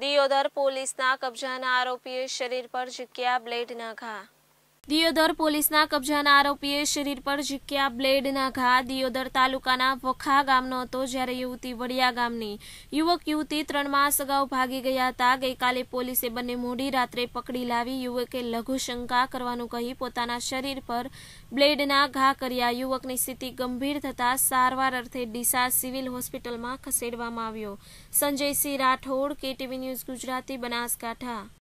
Deodar police कब्जा आरोपी शरीर पर झीक्या ब्लेड न घा दियोदर पुलिस कब्जा आरोपी शरीर पर झीक्या ब्लेड न घा दियोदर तालुकाना वखा गाम जयरे युवती वड़िया गामनी युवक युवती त्रण मस अगौ भागी गया था गई काले पुलिस बने मोड़ी रात्र पकड़ी ला युवके लघु शंका करने कही पोता शरीर पर ब्लेड न घा कर युवक की स्थिति गंभीर थता सार्थे डीसा सीविल होस्पिटल में खसेड़ संजय सिंह राठौड़ टीवी न्यूज गुजराती बनासकांठा